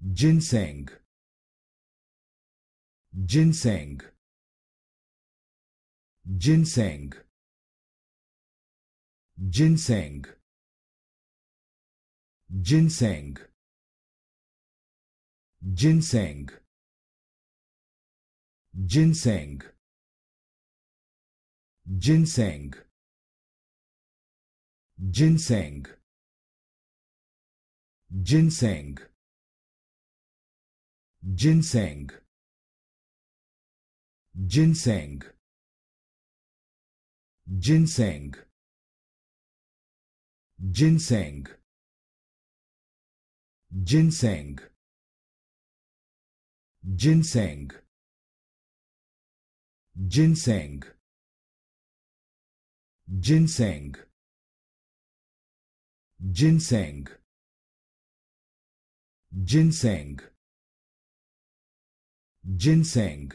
ginseng ginseng ginseng ginseng ginseng ginseng ginseng ginseng ginseng ginseng ginseng ginseng ginseng ginseng ginseng ginseng ginseng ginseng ginseng ginseng ginseng